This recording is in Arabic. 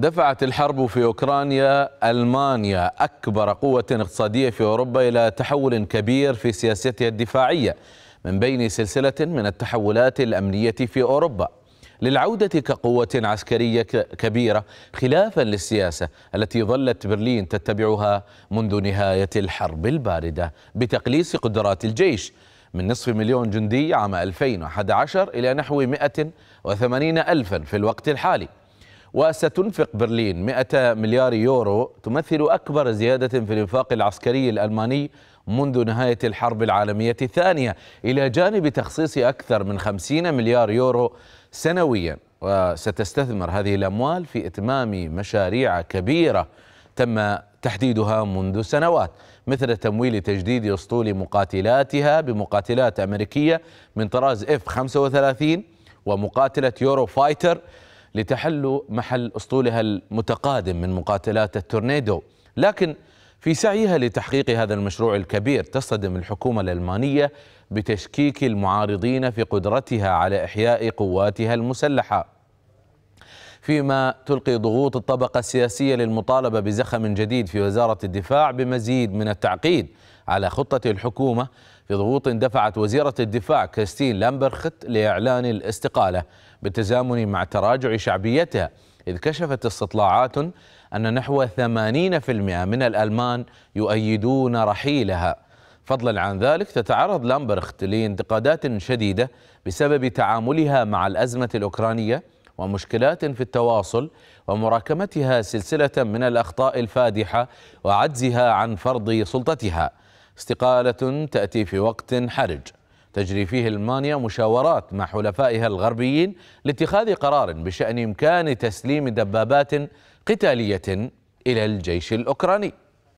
دفعت الحرب في اوكرانيا المانيا اكبر قوه اقتصاديه في اوروبا الى تحول كبير في سياستها الدفاعيه من بين سلسله من التحولات الامنيه في اوروبا للعوده كقوه عسكريه كبيره خلافا للسياسه التي ظلت برلين تتبعها منذ نهايه الحرب البارده بتقليص قدرات الجيش من نصف مليون جندي عام 2011 الى نحو 180 الفا في الوقت الحالي وستنفق برلين 100 مليار يورو تمثل أكبر زيادة في الإنفاق العسكري الألماني منذ نهاية الحرب العالمية الثانية إلى جانب تخصيص أكثر من 50 مليار يورو سنويا وستستثمر هذه الأموال في إتمام مشاريع كبيرة تم تحديدها منذ سنوات مثل تمويل تجديد اسطول مقاتلاتها بمقاتلات امريكيه من طراز اف 35 ومقاتله يورو فايتر لتحل محل أسطولها المتقادم من مقاتلات التورنيدو لكن في سعيها لتحقيق هذا المشروع الكبير تصطدم الحكومة الألمانية بتشكيك المعارضين في قدرتها على إحياء قواتها المسلحة فيما تلقي ضغوط الطبقة السياسية للمطالبة بزخم جديد في وزارة الدفاع بمزيد من التعقيد على خطة الحكومة في ضغوط دفعت وزيرة الدفاع كريستين لامبرخت لإعلان الاستقالة بالتزامن مع تراجع شعبيتها إذ كشفت استطلاعات أن نحو 80% من الألمان يؤيدون رحيلها فضلا عن ذلك تتعرض لامبرخت لانتقادات شديدة بسبب تعاملها مع الأزمة الأوكرانية ومشكلات في التواصل ومراكمتها سلسلة من الأخطاء الفادحة وعجزها عن فرض سلطتها استقالة تأتي في وقت حرج تجري فيه المانيا مشاورات مع حلفائها الغربيين لاتخاذ قرار بشأن إمكان تسليم دبابات قتالية إلى الجيش الأوكراني